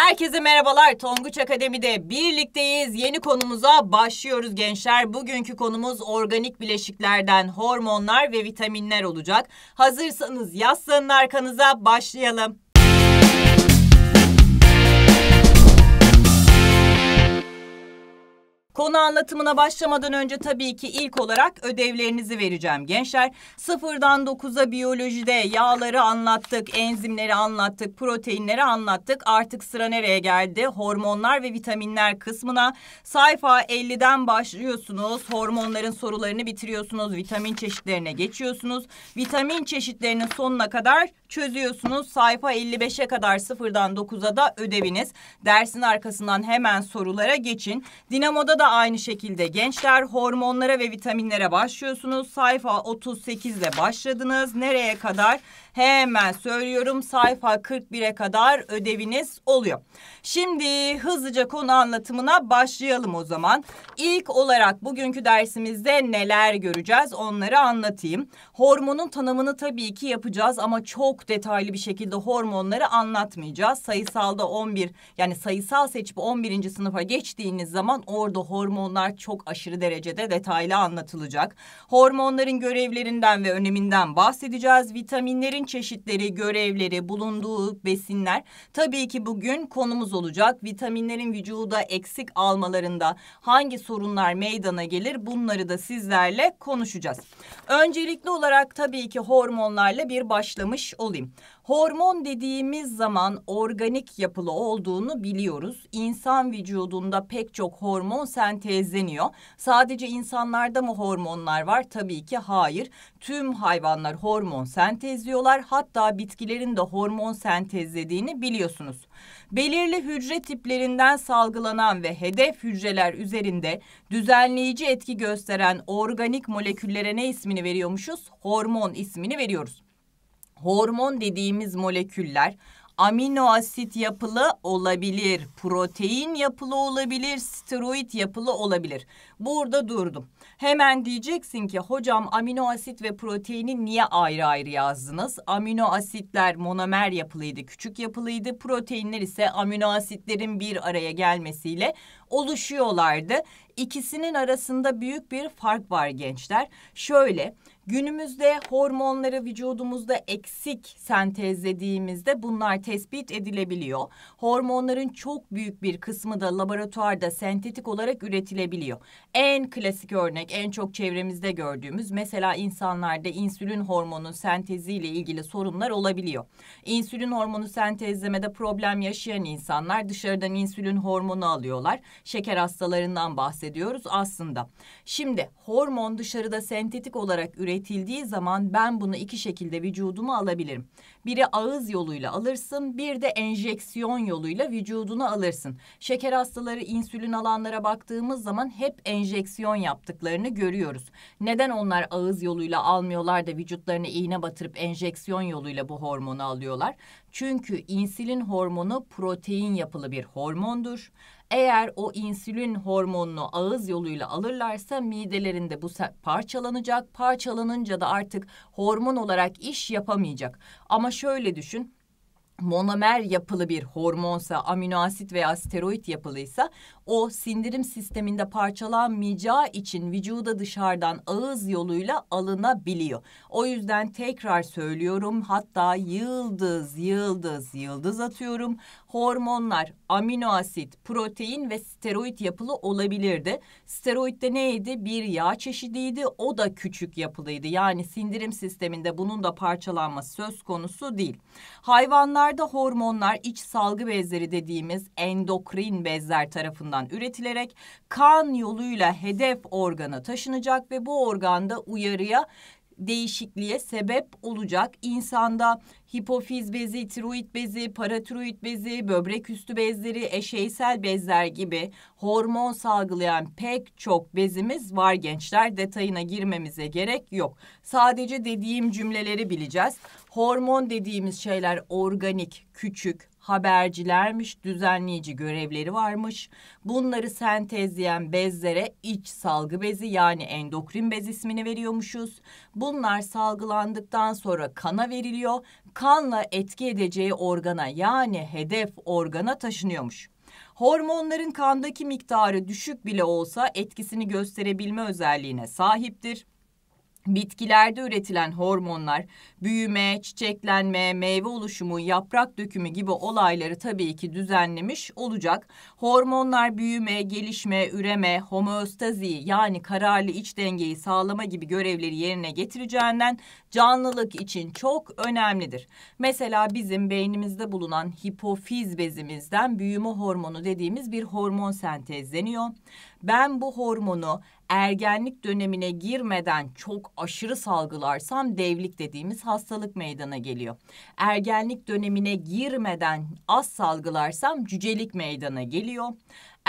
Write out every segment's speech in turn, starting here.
Herkese merhabalar. Tonguç Akademi'de birlikteyiz. Yeni konumuza başlıyoruz gençler. Bugünkü konumuz organik bileşiklerden hormonlar ve vitaminler olacak. Hazırsanız yaslanın arkanıza başlayalım. Konu anlatımına başlamadan önce tabii ki ilk olarak ödevlerinizi vereceğim gençler. Sıfırdan dokuza biyolojide yağları anlattık, enzimleri anlattık, proteinleri anlattık. Artık sıra nereye geldi? Hormonlar ve vitaminler kısmına. Sayfa 50'den başlıyorsunuz. Hormonların sorularını bitiriyorsunuz. Vitamin çeşitlerine geçiyorsunuz. Vitamin çeşitlerinin sonuna kadar çözüyorsunuz. Sayfa 55'e kadar sıfırdan 9'a da ödeviniz. Dersin arkasından hemen sorulara geçin. Dinamo'da da aynı şekilde gençler hormonlara ve vitaminlere başlıyorsunuz. Sayfa 38 ile başladınız. Nereye kadar? Hemen söylüyorum sayfa 41'e kadar ödeviniz oluyor. Şimdi hızlıca konu anlatımına başlayalım o zaman. İlk olarak bugünkü dersimizde neler göreceğiz onları anlatayım. Hormonun tanımını tabii ki yapacağız ama çok detaylı bir şekilde hormonları anlatmayacağız. Sayısalda 11 yani sayısal seçip 11. sınıfa geçtiğiniz zaman orada hormonlar çok aşırı derecede detaylı anlatılacak. Hormonların görevlerinden ve öneminden bahsedeceğiz. Vitaminlerin protein çeşitleri, görevleri, bulunduğu besinler tabii ki bugün konumuz olacak. Vitaminlerin vücuda eksik almalarında hangi sorunlar meydana gelir bunları da sizlerle konuşacağız. Öncelikli olarak tabii ki hormonlarla bir başlamış olayım. Hormon dediğimiz zaman organik yapılı olduğunu biliyoruz. İnsan vücudunda pek çok hormon sentezleniyor. Sadece insanlarda mı hormonlar var? Tabii ki hayır. Tüm hayvanlar hormon sentezliyorlar. Hatta bitkilerin de hormon sentezlediğini biliyorsunuz. Belirli hücre tiplerinden salgılanan ve hedef hücreler üzerinde düzenleyici etki gösteren organik moleküllere ne ismini veriyormuşuz? Hormon ismini veriyoruz. Hormon dediğimiz moleküller amino asit yapılı olabilir, protein yapılı olabilir, steroid yapılı olabilir. Burada durdum. Hemen diyeceksin ki hocam amino asit ve proteini niye ayrı ayrı yazdınız? Amino asitler monomer yapılıydı, küçük yapılıydı. Proteinler ise amino asitlerin bir araya gelmesiyle oluşuyorlardı. İkisinin arasında büyük bir fark var gençler. Şöyle günümüzde hormonları vücudumuzda eksik sentezlediğimizde bunlar tespit edilebiliyor. Hormonların çok büyük bir kısmı da laboratuvarda sentetik olarak üretilebiliyor. En klasik örnek en çok çevremizde gördüğümüz mesela insanlarda insülin hormonu senteziyle ilgili sorunlar olabiliyor. İnsülin hormonu sentezlemede problem yaşayan insanlar dışarıdan insülin hormonu alıyorlar şeker hastalarından bahsediyoruz aslında. Şimdi hormon dışarıda sentetik olarak üretildiği zaman ben bunu iki şekilde vücuduma alabilirim. Biri ağız yoluyla alırsın, bir de enjeksiyon yoluyla vücuduna alırsın. Şeker hastaları insülin alanlara baktığımız zaman hep enjeksiyon yaptıklarını görüyoruz. Neden onlar ağız yoluyla almıyorlar da vücutlarına iğne batırıp enjeksiyon yoluyla bu hormonu alıyorlar? Çünkü insülin hormonu protein yapılı bir hormondur. Eğer o insülin hormonunu ağız yoluyla alırlarsa midelerinde bu parçalanacak. Parçalanınca da artık hormon olarak iş yapamayacak. Ama şöyle düşün monomer yapılı bir hormonsa, amino asit veya steroid yapılıysa o sindirim sisteminde parçalanmayacağı için vücuda dışarıdan ağız yoluyla alınabiliyor. O yüzden tekrar söylüyorum hatta yıldız yıldız yıldız atıyorum. Hormonlar, amino asit, protein ve steroid yapılı olabilirdi. Steroid de neydi? Bir yağ çeşidiydi. O da küçük yapılıydı. Yani sindirim sisteminde bunun da parçalanması söz konusu değil. Hayvanlarda hormonlar iç salgı bezleri dediğimiz endokrin bezler tarafından tarafından üretilerek kan yoluyla hedef organa taşınacak ve bu organda uyarıya değişikliğe sebep olacak. İnsanda hipofiz bezi, tiroid bezi, paratiroid bezi, böbrek üstü bezleri, eşeysel bezler gibi hormon salgılayan pek çok bezimiz var gençler. Detayına girmemize gerek yok. Sadece dediğim cümleleri bileceğiz. Hormon dediğimiz şeyler organik, küçük, habercilermiş, düzenleyici görevleri varmış. Bunları sentezleyen bezlere iç salgı bezi yani endokrin bez ismini veriyormuşuz. Bunlar salgılandıktan sonra kana veriliyor. Kanla etki edeceği organa yani hedef organa taşınıyormuş. Hormonların kandaki miktarı düşük bile olsa etkisini gösterebilme özelliğine sahiptir. Bitkilerde üretilen hormonlar büyüme, çiçeklenme, meyve oluşumu, yaprak dökümü gibi olayları tabii ki düzenlemiş olacak. Hormonlar büyüme, gelişme, üreme, homeostazi yani kararlı iç dengeyi sağlama gibi görevleri yerine getireceğinden canlılık için çok önemlidir. Mesela bizim beynimizde bulunan hipofiz bezimizden büyüme hormonu dediğimiz bir hormon sentezleniyor. Ben bu hormonu ergenlik dönemine girmeden çok aşırı salgılarsam devlik dediğimiz hastalık meydana geliyor. Ergenlik dönemine girmeden az salgılarsam cücelik meydana geliyor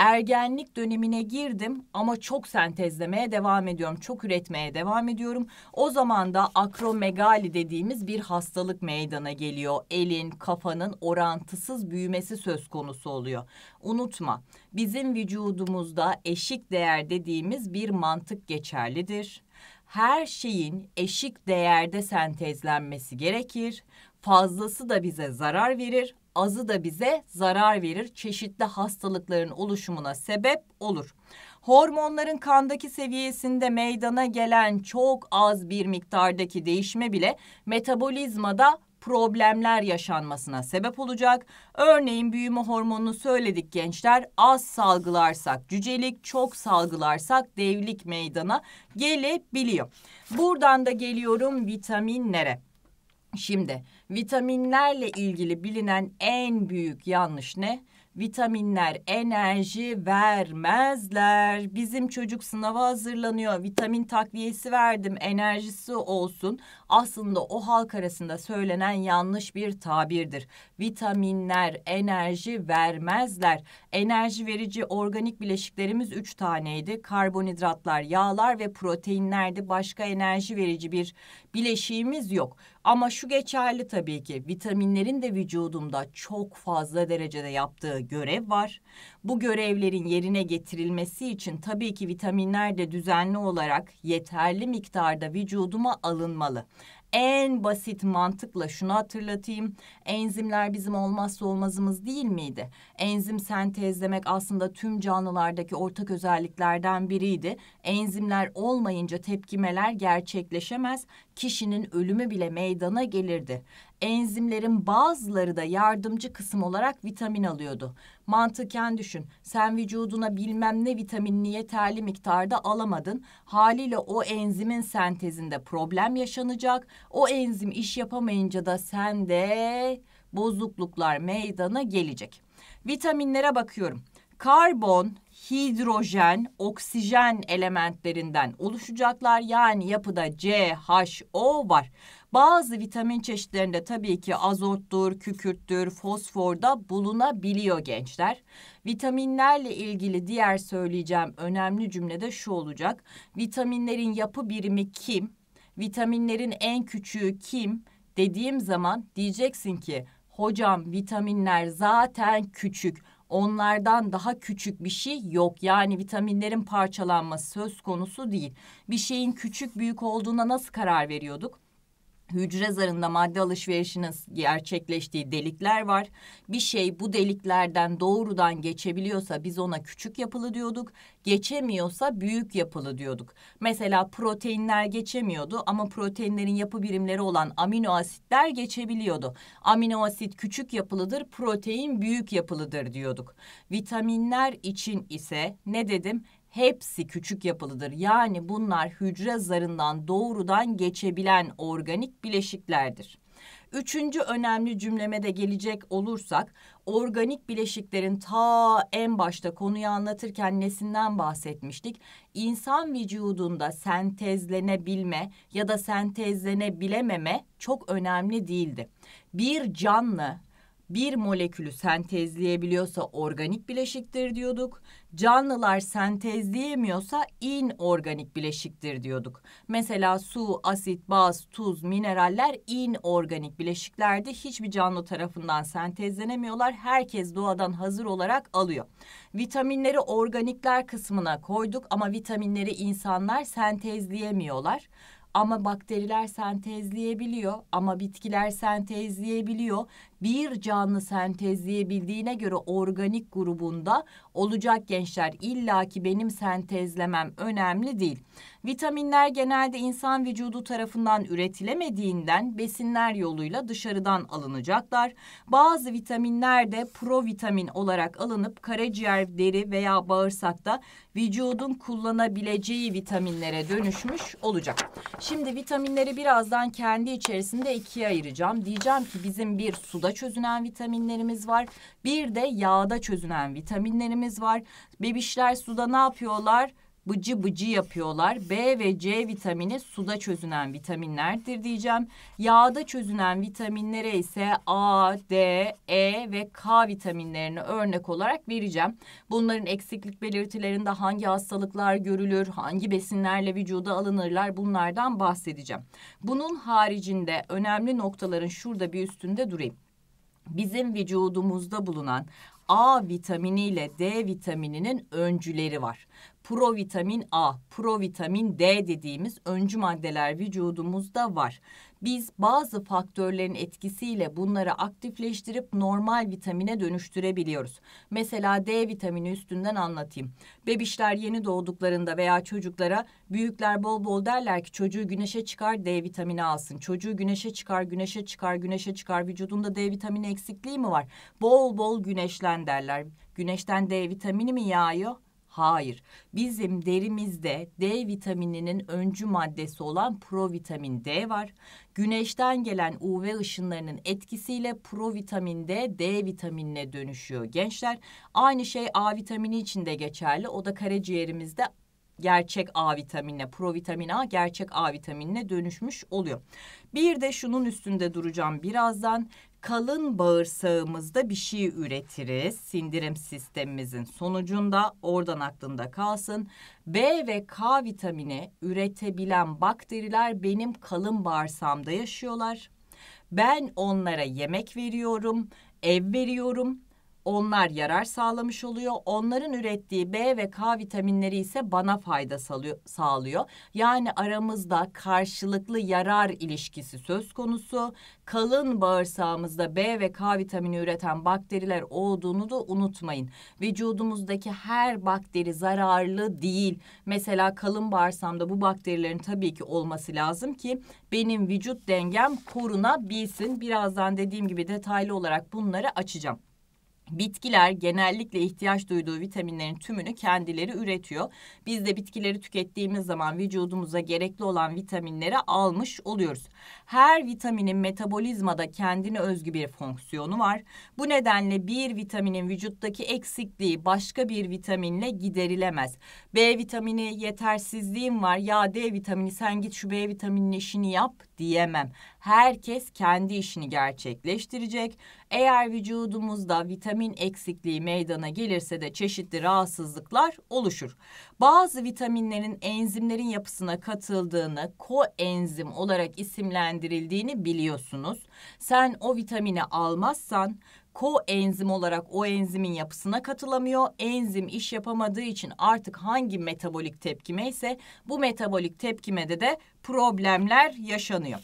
ergenlik dönemine girdim ama çok sentezlemeye devam ediyorum. Çok üretmeye devam ediyorum. O zaman da akromegali dediğimiz bir hastalık meydana geliyor. Elin, kafanın orantısız büyümesi söz konusu oluyor. Unutma bizim vücudumuzda eşik değer dediğimiz bir mantık geçerlidir. Her şeyin eşik değerde sentezlenmesi gerekir. Fazlası da bize zarar verir azı da bize zarar verir. Çeşitli hastalıkların oluşumuna sebep olur. Hormonların kandaki seviyesinde meydana gelen çok az bir miktardaki değişme bile metabolizmada problemler yaşanmasına sebep olacak. Örneğin büyüme hormonunu söyledik gençler. Az salgılarsak cücelik, çok salgılarsak devlik meydana gelebiliyor. Buradan da geliyorum vitaminlere. Şimdi Vitaminlerle ilgili bilinen en büyük yanlış ne? Vitaminler enerji vermezler. Bizim çocuk sınava hazırlanıyor. Vitamin takviyesi verdim, enerjisi olsun aslında o halk arasında söylenen yanlış bir tabirdir. Vitaminler enerji vermezler. Enerji verici organik bileşiklerimiz üç taneydi. Karbonhidratlar, yağlar ve proteinlerdi. Başka enerji verici bir bileşiğimiz yok. Ama şu geçerli tabii ki vitaminlerin de vücudumda çok fazla derecede yaptığı görev var. Bu görevlerin yerine getirilmesi için tabii ki vitaminler de düzenli olarak yeterli miktarda vücuduma alınmalı en basit mantıkla şunu hatırlatayım. Enzimler bizim olmazsa olmazımız değil miydi? Enzim sentezlemek aslında tüm canlılardaki ortak özelliklerden biriydi. Enzimler olmayınca tepkimeler gerçekleşemez, kişinin ölümü bile meydana gelirdi. Enzimlerin bazıları da yardımcı kısım olarak vitamin alıyordu. Mantıken düşün. Sen vücuduna bilmem ne vitaminini yeterli miktarda alamadın. Haliyle o enzimin sentezinde problem yaşanacak. O enzim iş yapamayınca da sende bozukluklar meydana gelecek. Vitaminlere bakıyorum. Karbon, hidrojen, oksijen elementlerinden oluşacaklar. Yani yapıda CHO var. Bazı vitamin çeşitlerinde tabii ki azottur, kükürttür, fosfor da bulunabiliyor gençler. Vitaminlerle ilgili diğer söyleyeceğim önemli cümle de şu olacak. Vitaminlerin yapı birimi kim? Vitaminlerin en küçüğü kim? Dediğim zaman diyeceksin ki hocam vitaminler zaten küçük onlardan daha küçük bir şey yok. Yani vitaminlerin parçalanması söz konusu değil. Bir şeyin küçük büyük olduğuna nasıl karar veriyorduk? hücre zarında madde alışverişiniz gerçekleştiği delikler var. Bir şey bu deliklerden doğrudan geçebiliyorsa biz ona küçük yapılı diyorduk. Geçemiyorsa büyük yapılı diyorduk. Mesela proteinler geçemiyordu ama proteinlerin yapı birimleri olan amino asitler geçebiliyordu. Amino asit küçük yapılıdır, protein büyük yapılıdır diyorduk. Vitaminler için ise ne dedim? hepsi küçük yapılıdır. Yani bunlar hücre zarından doğrudan geçebilen organik bileşiklerdir. Üçüncü önemli cümleme de gelecek olursak organik bileşiklerin ta en başta konuyu anlatırken nesinden bahsetmiştik? İnsan vücudunda sentezlenebilme ya da sentezlenebilememe çok önemli değildi. Bir canlı bir molekülü sentezleyebiliyorsa organik bileşiktir diyorduk canlılar sentezleyemiyorsa inorganik bileşiktir diyorduk. Mesela su, asit, baz, tuz, mineraller inorganik bileşiklerdi. hiçbir canlı tarafından sentezlenemiyorlar. Herkes doğadan hazır olarak alıyor. Vitaminleri organikler kısmına koyduk ama vitaminleri insanlar sentezleyemiyorlar. Ama bakteriler sentezleyebiliyor ama bitkiler sentezleyebiliyor bir canlı sentezleyebildiğine göre organik grubunda olacak gençler illaki benim sentezlemem önemli değil. Vitaminler genelde insan vücudu tarafından üretilemediğinden besinler yoluyla dışarıdan alınacaklar. Bazı vitaminler de provitamin olarak alınıp karaciğer, deri veya bağırsakta vücudun kullanabileceği vitaminlere dönüşmüş olacak. Şimdi vitaminleri birazdan kendi içerisinde ikiye ayıracağım. Diyeceğim ki bizim bir suda çözünen vitaminlerimiz var. Bir de yağda çözünen vitaminlerimiz var. Bebişler suda ne yapıyorlar? bıcı bıcı yapıyorlar. B ve C vitamini suda çözünen vitaminlerdir diyeceğim. Yağda çözünen vitaminlere ise A, D, E ve K vitaminlerini örnek olarak vereceğim. Bunların eksiklik belirtilerinde hangi hastalıklar görülür, hangi besinlerle vücuda alınırlar bunlardan bahsedeceğim. Bunun haricinde önemli noktaların şurada bir üstünde durayım bizim vücudumuzda bulunan A vitamini ile D vitamininin öncüleri var provitamin A, provitamin D dediğimiz öncü maddeler vücudumuzda var. Biz bazı faktörlerin etkisiyle bunları aktifleştirip normal vitamine dönüştürebiliyoruz. Mesela D vitamini üstünden anlatayım. Bebişler yeni doğduklarında veya çocuklara büyükler bol bol derler ki çocuğu güneşe çıkar D vitamini alsın. Çocuğu güneşe çıkar, güneşe çıkar, güneşe çıkar. Vücudunda D vitamini eksikliği mi var? Bol bol güneşlen derler. Güneşten D vitamini mi yağıyor? Hayır. Bizim derimizde D vitamininin öncü maddesi olan provitamin D var. Güneşten gelen UV ışınlarının etkisiyle provitamin D D vitaminine dönüşüyor gençler. Aynı şey A vitamini için de geçerli. O da karaciğerimizde gerçek A vitaminine, provitamin A gerçek A vitaminine dönüşmüş oluyor. Bir de şunun üstünde duracağım birazdan kalın bağırsağımızda bir şey üretiriz. Sindirim sistemimizin sonucunda oradan aklında kalsın. B ve K vitamini üretebilen bakteriler benim kalın bağırsamda yaşıyorlar. Ben onlara yemek veriyorum, ev veriyorum onlar yarar sağlamış oluyor. Onların ürettiği B ve K vitaminleri ise bana fayda sağlıyor. Yani aramızda karşılıklı yarar ilişkisi söz konusu. Kalın bağırsağımızda B ve K vitamini üreten bakteriler olduğunu da unutmayın. Vücudumuzdaki her bakteri zararlı değil. Mesela kalın bağırsamda bu bakterilerin tabii ki olması lazım ki benim vücut dengem korunabilsin. Birazdan dediğim gibi detaylı olarak bunları açacağım. Bitkiler genellikle ihtiyaç duyduğu vitaminlerin tümünü kendileri üretiyor. Biz de bitkileri tükettiğimiz zaman vücudumuza gerekli olan vitaminleri almış oluyoruz. Her vitaminin metabolizmada kendine özgü bir fonksiyonu var. Bu nedenle bir vitaminin vücuttaki eksikliği başka bir vitaminle giderilemez. B vitamini yetersizliğim var ya D vitamini sen git şu B vitamininin işini yap diyemem. Herkes kendi işini gerçekleştirecek. Eğer vücudumuzda vitamin eksikliği meydana gelirse de çeşitli rahatsızlıklar oluşur. Bazı vitaminlerin enzimlerin yapısına katıldığını, koenzim olarak isimlendirildiğini biliyorsunuz. Sen o vitamini almazsan koenzim olarak o enzimin yapısına katılamıyor. Enzim iş yapamadığı için artık hangi metabolik tepkime ise bu metabolik tepkimede de problemler yaşanıyor.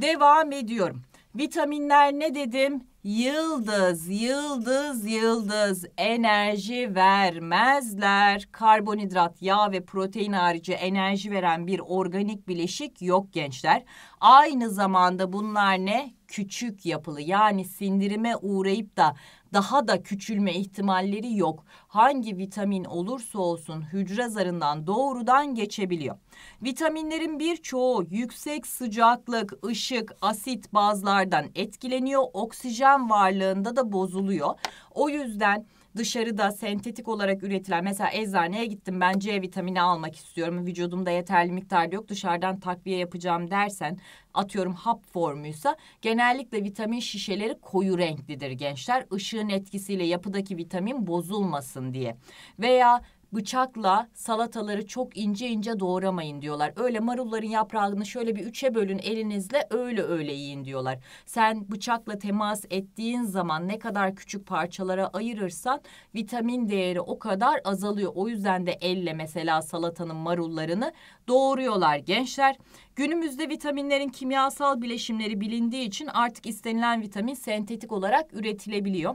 Devam ediyorum. Vitaminler ne dedim? Yıldız, yıldız, yıldız enerji vermezler. Karbonhidrat, yağ ve protein harici enerji veren bir organik bileşik yok gençler. Aynı zamanda bunlar ne? Küçük yapılı yani sindirime uğrayıp da daha da küçülme ihtimalleri yok. Hangi vitamin olursa olsun hücre zarından doğrudan geçebiliyor. Vitaminlerin birçoğu yüksek sıcaklık, ışık, asit bazlardan etkileniyor. Oksijen varlığında da bozuluyor. O yüzden dışarıda sentetik olarak üretilen mesela eczaneye gittim ben C vitamini almak istiyorum vücudumda yeterli miktarda yok dışarıdan takviye yapacağım dersen atıyorum hap formuysa genellikle vitamin şişeleri koyu renklidir gençler ışığın etkisiyle yapıdaki vitamin bozulmasın diye veya bıçakla salataları çok ince ince doğramayın diyorlar. Öyle marulların yaprağını şöyle bir üçe bölün elinizle öyle öyle yiyin diyorlar. Sen bıçakla temas ettiğin zaman ne kadar küçük parçalara ayırırsan vitamin değeri o kadar azalıyor. O yüzden de elle mesela salatanın marullarını doğuruyorlar gençler. Günümüzde vitaminlerin kimyasal bileşimleri bilindiği için artık istenilen vitamin sentetik olarak üretilebiliyor.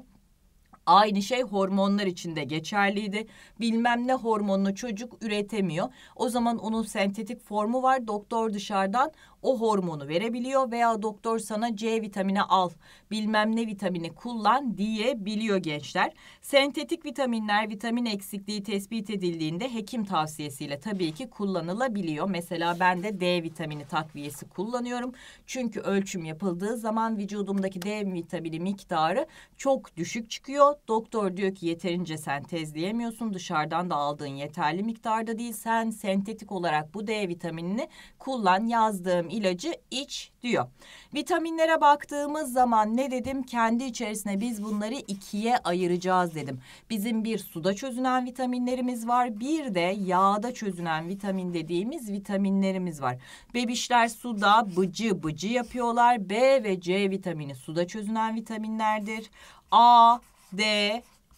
Aynı şey hormonlar için de geçerliydi. Bilmem ne hormonunu çocuk üretemiyor. O zaman onun sentetik formu var. Doktor dışarıdan o hormonu verebiliyor veya doktor sana C vitamini al, bilmem ne vitamini kullan diye biliyor gençler. Sentetik vitaminler vitamin eksikliği tespit edildiğinde hekim tavsiyesiyle tabii ki kullanılabiliyor. Mesela ben de D vitamini takviyesi kullanıyorum. Çünkü ölçüm yapıldığı zaman vücudumdaki D vitamini miktarı çok düşük çıkıyor. Doktor diyor ki yeterince sentezleyemiyorsun. Dışarıdan da aldığın yeterli miktarda değil. Sen sentetik olarak bu D vitaminini kullan. Yazdığım ilacı iç diyor. Vitaminlere baktığımız zaman ne dedim? Kendi içerisine biz bunları ikiye ayıracağız dedim. Bizim bir suda çözünen vitaminlerimiz var. Bir de yağda çözünen vitamin dediğimiz vitaminlerimiz var. Bebişler suda bıcı bıcı yapıyorlar. B ve C vitamini suda çözünen vitaminlerdir. A, D,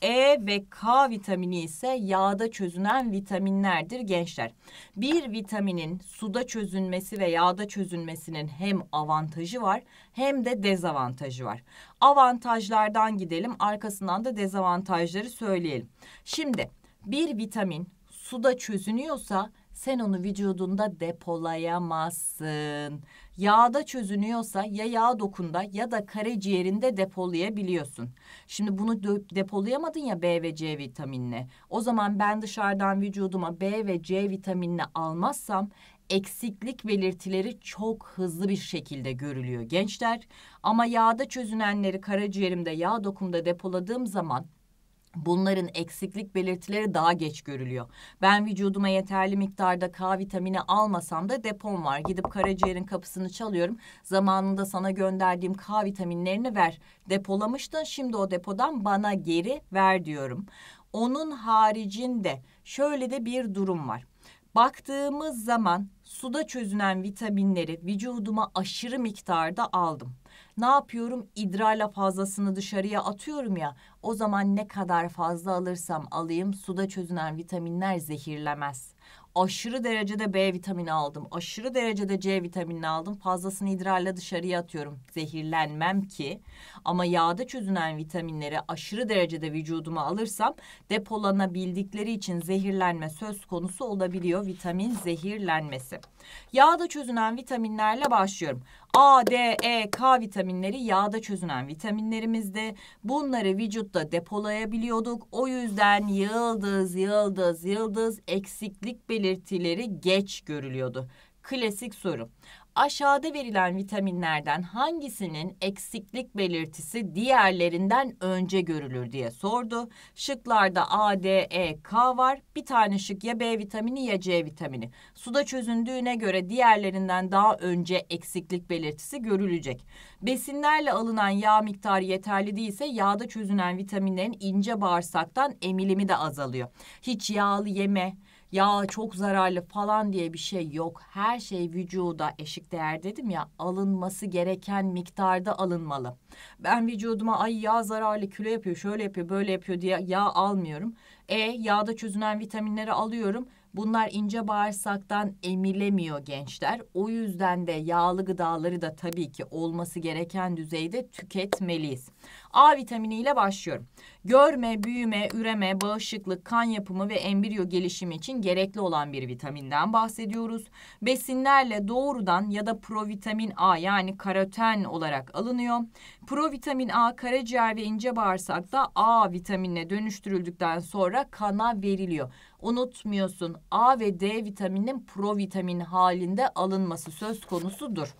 e ve K vitamini ise yağda çözünen vitaminlerdir gençler. Bir vitaminin suda çözünmesi ve yağda çözünmesinin hem avantajı var hem de dezavantajı var. Avantajlardan gidelim arkasından da dezavantajları söyleyelim. Şimdi bir vitamin suda çözünüyorsa sen onu vücudunda depolayamazsın. Yağda çözünüyorsa ya yağ dokunda ya da karaciğerinde depolayabiliyorsun. Şimdi bunu depolayamadın ya B ve C vitaminle. O zaman ben dışarıdan vücuduma B ve C vitaminle almazsam eksiklik belirtileri çok hızlı bir şekilde görülüyor gençler. Ama yağda çözünenleri karaciğerimde yağ dokumda depoladığım zaman Bunların eksiklik belirtileri daha geç görülüyor. Ben vücuduma yeterli miktarda K vitamini almasam da depom var. Gidip karaciğerin kapısını çalıyorum. Zamanında sana gönderdiğim K vitaminlerini ver. Depolamıştın şimdi o depodan bana geri ver diyorum. Onun haricinde şöyle de bir durum var. Baktığımız zaman suda çözünen vitaminleri vücuduma aşırı miktarda aldım. Ne yapıyorum? İdrarla fazlasını dışarıya atıyorum ya. O zaman ne kadar fazla alırsam alayım suda çözünen vitaminler zehirlemez. Aşırı derecede B vitamini aldım. Aşırı derecede C vitaminini aldım. Fazlasını idrarla dışarıya atıyorum. Zehirlenmem ki. Ama yağda çözünen vitaminleri aşırı derecede vücuduma alırsam depolanabildikleri için zehirlenme söz konusu olabiliyor. Vitamin zehirlenmesi. Yağda çözünen vitaminlerle başlıyorum. A, D, E, K vitaminleri yağda çözünen vitaminlerimizdi. Bunları vücutta depolayabiliyorduk. O yüzden yıldız, yıldız, yıldız eksiklik belirtileri geç görülüyordu. Klasik soru aşağıda verilen vitaminlerden hangisinin eksiklik belirtisi diğerlerinden önce görülür diye sordu. Şıklarda A, D, E, K var. Bir tane şık ya B vitamini ya C vitamini. Suda çözündüğüne göre diğerlerinden daha önce eksiklik belirtisi görülecek. Besinlerle alınan yağ miktarı yeterli değilse yağda çözünen vitaminlerin ince bağırsaktan emilimi de azalıyor. Hiç yağlı yeme, ya çok zararlı falan diye bir şey yok. Her şey vücuda eşik değer dedim ya alınması gereken miktarda alınmalı. Ben vücuduma ay yağ zararlı kilo yapıyor şöyle yapıyor böyle yapıyor diye yağ almıyorum. E yağda çözünen vitaminleri alıyorum. Bunlar ince bağırsaktan emilemiyor gençler. O yüzden de yağlı gıdaları da tabii ki olması gereken düzeyde tüketmeliyiz. A vitamini ile başlıyorum. Görme, büyüme, üreme, bağışıklık, kan yapımı ve embriyo gelişimi için gerekli olan bir vitaminden bahsediyoruz. Besinlerle doğrudan ya da provitamin A yani karoten olarak alınıyor. Provitamin A karaciğer ve ince bağırsakta A vitaminine dönüştürüldükten sonra kana veriliyor. Unutmuyorsun A ve D vitamininin provitamin halinde alınması söz konusudur.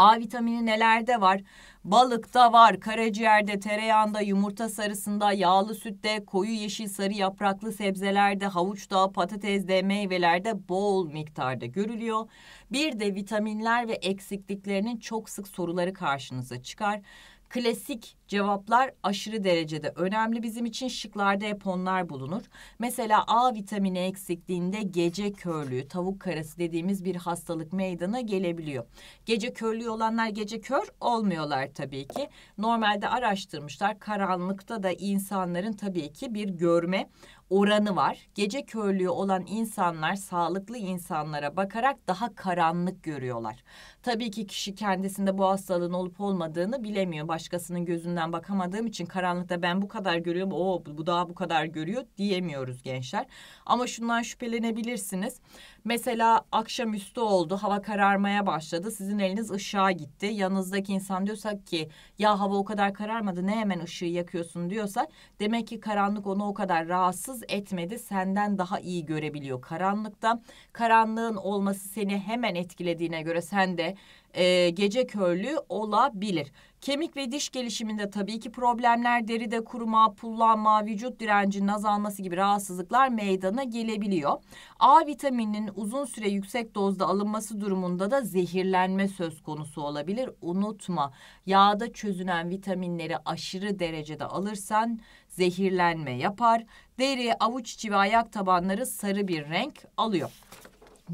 A vitamini nelerde var? Balıkta var, karaciğerde, tereyağında, yumurta sarısında, yağlı sütte, koyu yeşil sarı yapraklı sebzelerde, havuçta, patatesde, meyvelerde bol miktarda görülüyor. Bir de vitaminler ve eksikliklerinin çok sık soruları karşınıza çıkar. Klasik cevaplar aşırı derecede önemli bizim için. Şıklarda hep onlar bulunur. Mesela A vitamini eksikliğinde gece körlüğü, tavuk karası dediğimiz bir hastalık meydana gelebiliyor. Gece körlüğü olanlar gece kör olmuyorlar tabii ki. Normalde araştırmışlar karanlıkta da insanların tabii ki bir görme oranı var. Gece körlüğü olan insanlar sağlıklı insanlara bakarak daha karanlık görüyorlar. Tabii ki kişi kendisinde bu hastalığın olup olmadığını bilemiyor. Başkasının gözünden bakamadığım için karanlıkta ben bu kadar görüyorum, o bu daha bu kadar görüyor diyemiyoruz gençler. Ama şundan şüphelenebilirsiniz. Mesela akşamüstü oldu, hava kararmaya başladı. Sizin eliniz ışığa gitti. Yanınızdaki insan diyorsak ki ya hava o kadar kararmadı ne hemen ışığı yakıyorsun diyorsa demek ki karanlık onu o kadar rahatsız etmedi. Senden daha iyi görebiliyor karanlıkta. Karanlığın olması seni hemen etkilediğine göre sen de e, gece körlüğü olabilir. Kemik ve diş gelişiminde tabii ki problemler, deride kuruma, pullanma, vücut direncinin azalması gibi rahatsızlıklar meydana gelebiliyor. A vitamininin uzun süre yüksek dozda alınması durumunda da zehirlenme söz konusu olabilir. Unutma yağda çözünen vitaminleri aşırı derecede alırsan zehirlenme yapar. Deri, avuç içi ve ayak tabanları sarı bir renk alıyor.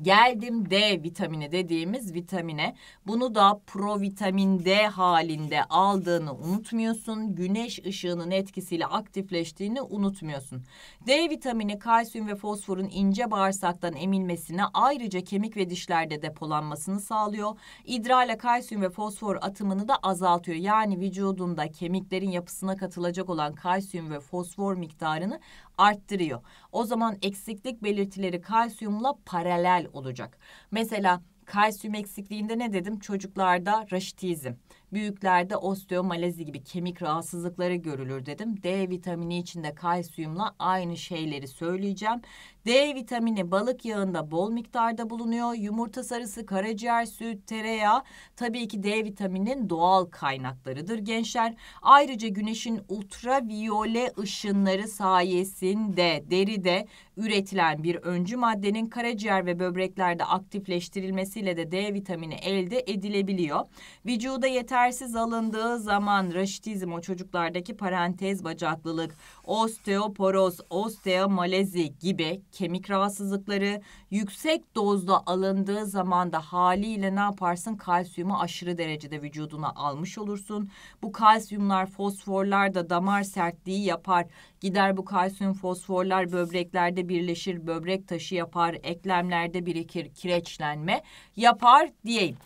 Geldim D vitamini dediğimiz vitamine. Bunu da provitamin D halinde aldığını unutmuyorsun. Güneş ışığının etkisiyle aktifleştiğini unutmuyorsun. D vitamini kalsiyum ve fosforun ince bağırsaktan emilmesine ayrıca kemik ve dişlerde depolanmasını sağlıyor. İdrarla kalsiyum ve fosfor atımını da azaltıyor. Yani vücudunda kemiklerin yapısına katılacak olan kalsiyum ve fosfor miktarını arttırıyor. O zaman eksiklik belirtileri kalsiyumla paralel olacak. Mesela kalsiyum eksikliğinde ne dedim? Çocuklarda raşitizm. Büyüklerde osteomalazi gibi kemik rahatsızlıkları görülür dedim. D vitamini içinde kalsiyumla aynı şeyleri söyleyeceğim. D vitamini balık yağında bol miktarda bulunuyor. Yumurta sarısı, karaciğer, süt, tereyağı tabii ki D vitamininin doğal kaynaklarıdır gençler. Ayrıca güneşin ultraviyole ışınları sayesinde deride üretilen bir öncü maddenin karaciğer ve böbreklerde aktifleştirilmesiyle de D vitamini elde edilebiliyor. Vücuda yeter yetersiz alındığı zaman raşitizm o çocuklardaki parantez bacaklılık, osteoporoz, osteomalezi gibi kemik rahatsızlıkları yüksek dozda alındığı zaman da haliyle ne yaparsın? Kalsiyumu aşırı derecede vücuduna almış olursun. Bu kalsiyumlar, fosforlar da damar sertliği yapar. Gider bu kalsiyum fosforlar böbreklerde birleşir, böbrek taşı yapar, eklemlerde birikir, kireçlenme yapar diyeyim.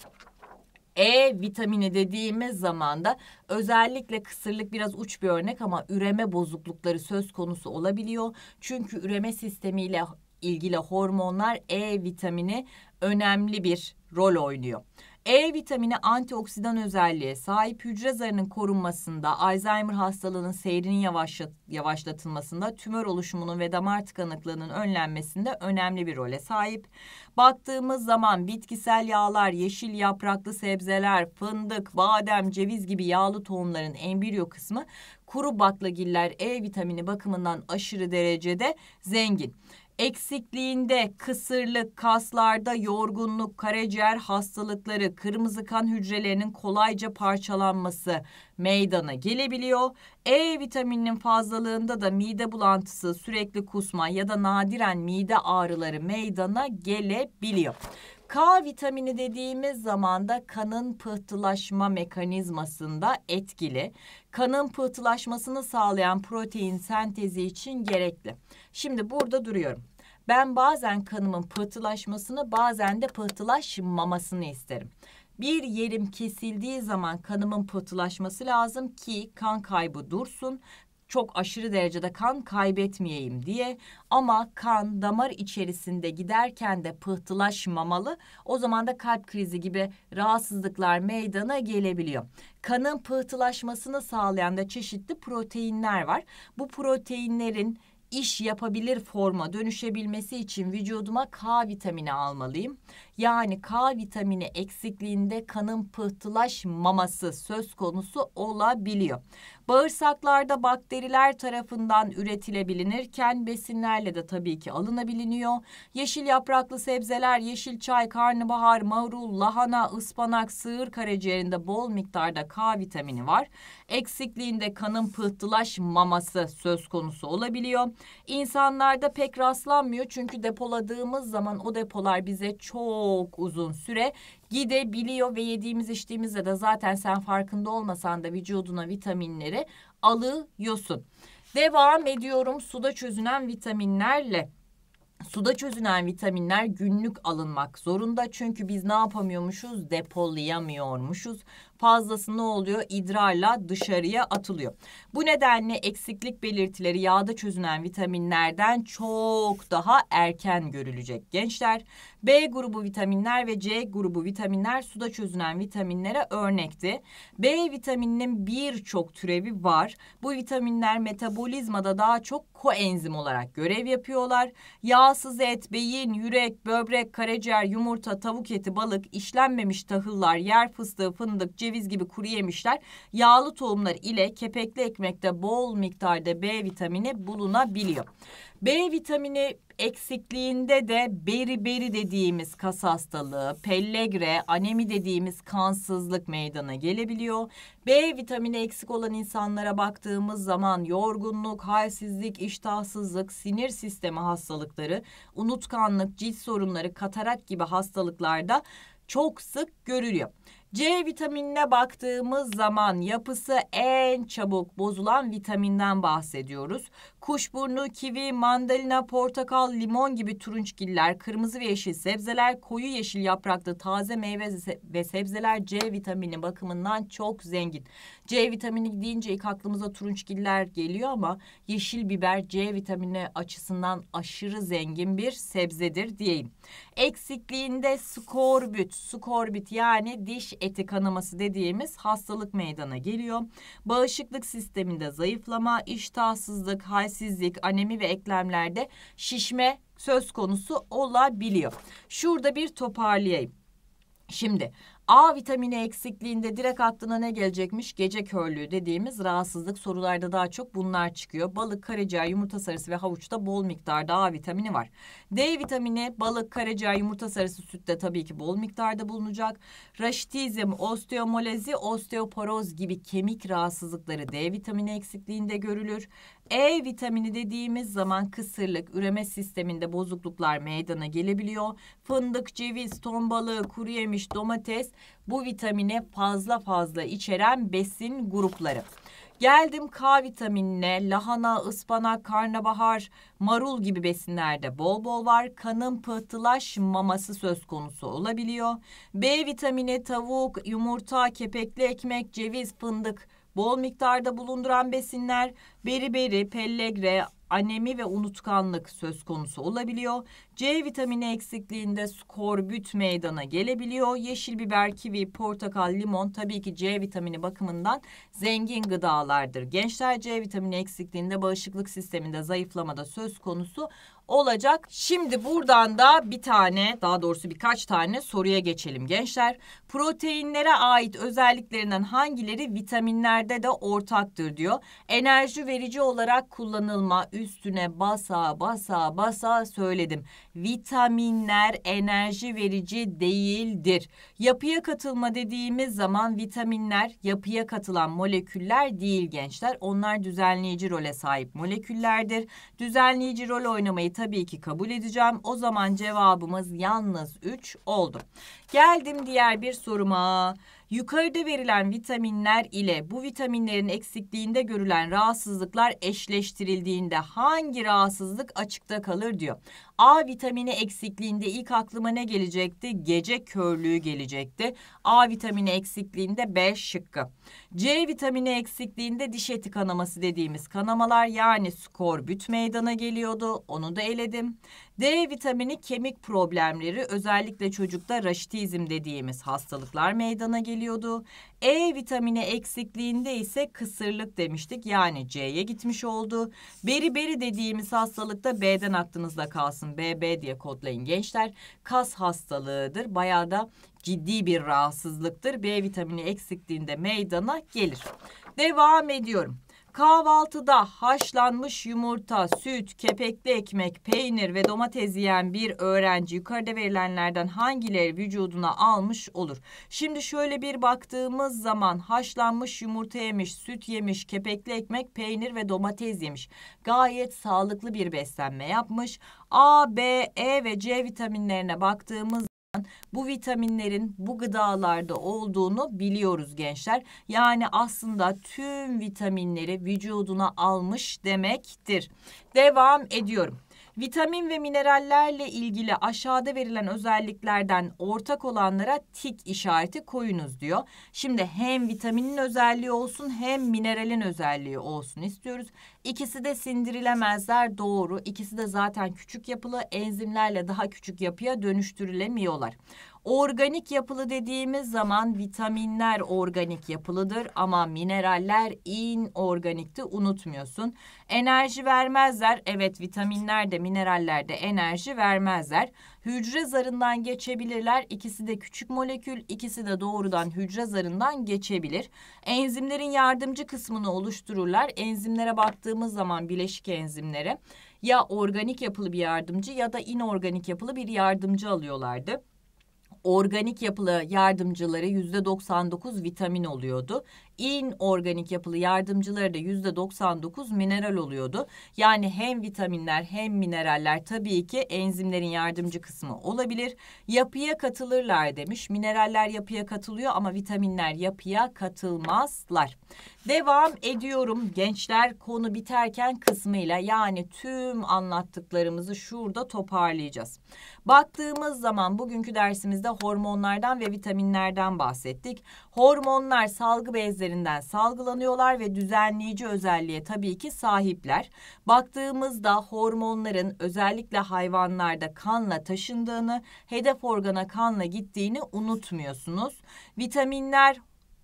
E vitamini dediğimiz zaman da özellikle kısırlık biraz uç bir örnek ama üreme bozuklukları söz konusu olabiliyor. Çünkü üreme sistemiyle ilgili hormonlar E vitamini önemli bir rol oynuyor. E vitamini antioksidan özelliğe sahip hücre zarının korunmasında, Alzheimer hastalığının seyrinin yavaşlat yavaşlatılmasında, tümör oluşumunun ve damar tıkanıklığının önlenmesinde önemli bir role sahip. Baktığımız zaman bitkisel yağlar, yeşil yapraklı sebzeler, fındık, badem, ceviz gibi yağlı tohumların embriyo kısmı kuru baklagiller E vitamini bakımından aşırı derecede zengin. Eksikliğinde kısırlık, kaslarda yorgunluk, karaciğer hastalıkları, kırmızı kan hücrelerinin kolayca parçalanması meydana gelebiliyor. E vitamininin fazlalığında da mide bulantısı, sürekli kusma ya da nadiren mide ağrıları meydana gelebiliyor. K vitamini dediğimiz zaman da kanın pıhtılaşma mekanizmasında etkili. Kanın pıhtılaşmasını sağlayan protein sentezi için gerekli. Şimdi burada duruyorum. Ben bazen kanımın pıhtılaşmasını bazen de pıhtılaşmamasını isterim. Bir yerim kesildiği zaman kanımın pıhtılaşması lazım ki kan kaybı dursun çok aşırı derecede kan kaybetmeyeyim diye ama kan damar içerisinde giderken de pıhtılaşmamalı. O zaman da kalp krizi gibi rahatsızlıklar meydana gelebiliyor. Kanın pıhtılaşmasını sağlayan da çeşitli proteinler var. Bu proteinlerin iş yapabilir forma dönüşebilmesi için vücuduma K vitamini almalıyım. Yani K vitamini eksikliğinde kanın pıhtılaşmaması söz konusu olabiliyor. Bağırsaklarda bakteriler tarafından üretilebilinirken besinlerle de tabii ki alınabiliniyor. Yeşil yapraklı sebzeler, yeşil çay, karnabahar, marul, lahana, ıspanak, sığır karaciğerinde bol miktarda K vitamini var. Eksikliğinde kanın pıhtılaşmaması söz konusu olabiliyor. İnsanlarda pek rastlanmıyor çünkü depoladığımız zaman o depolar bize çok çok uzun süre gidebiliyor ve yediğimiz içtiğimizde de zaten sen farkında olmasan da vücuduna vitaminleri alıyorsun. Devam ediyorum suda çözünen vitaminlerle. Suda çözünen vitaminler günlük alınmak zorunda çünkü biz ne yapamıyormuşuz? Depolayamıyormuşuz fazlası ne oluyor? İdrarla dışarıya atılıyor. Bu nedenle eksiklik belirtileri yağda çözünen vitaminlerden çok daha erken görülecek gençler. B grubu vitaminler ve C grubu vitaminler suda çözünen vitaminlere örnekti. B vitamininin birçok türevi var. Bu vitaminler metabolizmada daha çok koenzim olarak görev yapıyorlar. Yağsız et, beyin, yürek, böbrek, karaciğer, yumurta, tavuk eti, balık, işlenmemiş tahıllar, yer fıstığı, fındık, ceviz ceviz gibi kuru yemişler, yağlı tohumlar ile kepekli ekmekte bol miktarda B vitamini bulunabiliyor. B vitamini eksikliğinde de beri beri dediğimiz kas hastalığı, pellegre, anemi dediğimiz kansızlık meydana gelebiliyor. B vitamini eksik olan insanlara baktığımız zaman yorgunluk, halsizlik, iştahsızlık, sinir sistemi hastalıkları, unutkanlık, cilt sorunları, katarak gibi hastalıklarda çok sık görülüyor. C vitaminine baktığımız zaman yapısı en çabuk bozulan vitaminden bahsediyoruz. Kuşburnu, kivi, mandalina, portakal, limon gibi turunçgiller, kırmızı ve yeşil sebzeler, koyu yeşil yapraklı taze meyve ve sebzeler C vitamini bakımından çok zengin. C vitamini deyince ilk aklımıza turunçgiller geliyor ama yeşil biber C vitamini açısından aşırı zengin bir sebzedir diyeyim. Eksikliğinde skorbüt, skorbüt yani diş eti kanaması dediğimiz hastalık meydana geliyor. Bağışıklık sisteminde zayıflama, iştahsızlık, haysızlık yetersizlik, anemi ve eklemlerde şişme söz konusu olabiliyor. Şurada bir toparlayayım. Şimdi A vitamini eksikliğinde direkt aklına ne gelecekmiş? Gece körlüğü dediğimiz rahatsızlık sorularda daha çok bunlar çıkıyor. Balık, karaciğer, yumurta sarısı ve havuçta bol miktarda A vitamini var. D vitamini balık, karaciğer, yumurta sarısı sütte tabii ki bol miktarda bulunacak. Raşitizm, osteomolezi, osteoporoz gibi kemik rahatsızlıkları D vitamini eksikliğinde görülür. E vitamini dediğimiz zaman kısırlık, üreme sisteminde bozukluklar meydana gelebiliyor. Fındık, ceviz, ton balığı, kuru yemiş, domates bu vitamine fazla fazla içeren besin grupları. Geldim K vitaminine. Lahana, ıspanak, karnabahar, marul gibi besinlerde bol bol var. Kanın pıhtılaşmaması söz konusu olabiliyor. B vitamini tavuk, yumurta, kepekli ekmek, ceviz, fındık bol miktarda bulunduran besinler beriberi, pellegre, anemi ve unutkanlık söz konusu olabiliyor. C vitamini eksikliğinde skorbüt meydana gelebiliyor. Yeşil biber, kivi, portakal, limon tabii ki C vitamini bakımından zengin gıdalardır. Gençler C vitamini eksikliğinde bağışıklık sisteminde zayıflamada söz konusu olacak. Şimdi buradan da bir tane daha doğrusu birkaç tane soruya geçelim gençler. Proteinlere ait özelliklerinden hangileri vitaminlerde de ortaktır diyor. Enerji verici olarak kullanılma, üstüne basa basa basa söyledim. Vitaminler enerji verici değildir. Yapıya katılma dediğimiz zaman vitaminler yapıya katılan moleküller değil gençler. Onlar düzenleyici role sahip moleküllerdir. Düzenleyici rol oynamayı tabii ki kabul edeceğim. O zaman cevabımız yalnız 3 oldu. Geldim diğer bir soruma. Yukarıda verilen vitaminler ile bu vitaminlerin eksikliğinde görülen rahatsızlıklar eşleştirildiğinde hangi rahatsızlık açıkta kalır diyor. A vitamini eksikliğinde ilk aklıma ne gelecekti? Gece körlüğü gelecekti. A vitamini eksikliğinde B şıkkı. C vitamini eksikliğinde diş eti kanaması dediğimiz kanamalar yani skorbüt meydana geliyordu. Onu da eledim. D vitamini kemik problemleri özellikle çocukta raşitizm dediğimiz hastalıklar meydana geliyordu. E vitamini eksikliğinde ise kısırlık demiştik. Yani C'ye gitmiş oldu. Beri beri dediğimiz hastalıkta B'den aklınızda kalsın. BB diye kodlayın gençler. Kas hastalığıdır. Bayağı da ciddi bir rahatsızlıktır. B vitamini eksikliğinde meydana gelir. Devam ediyorum. Kahvaltıda haşlanmış yumurta, süt, kepekli ekmek, peynir ve domates yiyen bir öğrenci yukarıda verilenlerden hangileri vücuduna almış olur? Şimdi şöyle bir baktığımız zaman haşlanmış yumurta yemiş, süt yemiş, kepekli ekmek, peynir ve domates yemiş. Gayet sağlıklı bir beslenme yapmış. A, B, E ve C vitaminlerine baktığımız bu vitaminlerin bu gıdalarda olduğunu biliyoruz gençler. Yani aslında tüm vitaminleri vücuduna almış demektir. Devam ediyorum. Vitamin ve minerallerle ilgili aşağıda verilen özelliklerden ortak olanlara tik işareti koyunuz diyor. Şimdi hem vitaminin özelliği olsun hem mineralin özelliği olsun istiyoruz. İkisi de sindirilemezler doğru. İkisi de zaten küçük yapılı enzimlerle daha küçük yapıya dönüştürülemiyorlar. Organik yapılı dediğimiz zaman vitaminler organik yapılıdır ama mineraller inorganikti unutmuyorsun. Enerji vermezler. Evet vitaminler de mineraller de enerji vermezler. Hücre zarından geçebilirler. İkisi de küçük molekül, ikisi de doğrudan hücre zarından geçebilir. Enzimlerin yardımcı kısmını oluştururlar. Enzimlere baktığımız zaman bileşik enzimlere ya organik yapılı bir yardımcı ya da inorganik yapılı bir yardımcı alıyorlardı organik yapılı yardımcıları %99 vitamin oluyordu inorganik yapılı yardımcıları da yüzde 99 mineral oluyordu. Yani hem vitaminler hem mineraller tabii ki enzimlerin yardımcı kısmı olabilir. Yapıya katılırlar demiş. Mineraller yapıya katılıyor ama vitaminler yapıya katılmazlar. Devam ediyorum gençler konu biterken kısmıyla yani tüm anlattıklarımızı şurada toparlayacağız. Baktığımız zaman bugünkü dersimizde hormonlardan ve vitaminlerden bahsettik. Hormonlar salgı bezleri hücrelerinden salgılanıyorlar ve düzenleyici özelliğe tabii ki sahipler. Baktığımızda hormonların özellikle hayvanlarda kanla taşındığını, hedef organa kanla gittiğini unutmuyorsunuz. Vitaminler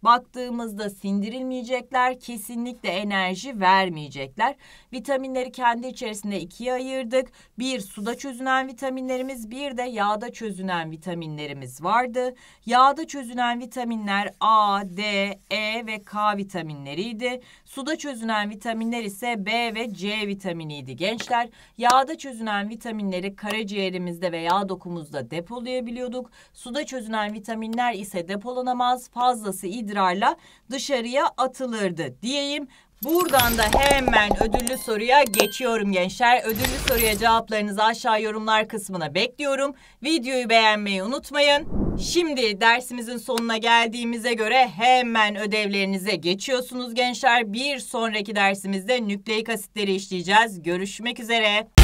baktığımızda sindirilmeyecekler, kesinlikle enerji vermeyecekler. Vitaminleri kendi içerisinde ikiye ayırdık. Bir suda çözünen vitaminlerimiz, bir de yağda çözünen vitaminlerimiz vardı. Yağda çözünen vitaminler A, D, E ve K vitaminleriydi. Suda çözünen vitaminler ise B ve C vitaminiydi gençler. Yağda çözünen vitaminleri karaciğerimizde ve yağ dokumuzda depolayabiliyorduk. Suda çözünen vitaminler ise depolanamaz. Fazlası idrar ısrarla dışarıya atılırdı diyeyim. Buradan da hemen ödüllü soruya geçiyorum gençler. Ödüllü soruya cevaplarınızı aşağı yorumlar kısmına bekliyorum. Videoyu beğenmeyi unutmayın. Şimdi dersimizin sonuna geldiğimize göre hemen ödevlerinize geçiyorsunuz gençler. Bir sonraki dersimizde nükleik asitleri işleyeceğiz. Görüşmek üzere.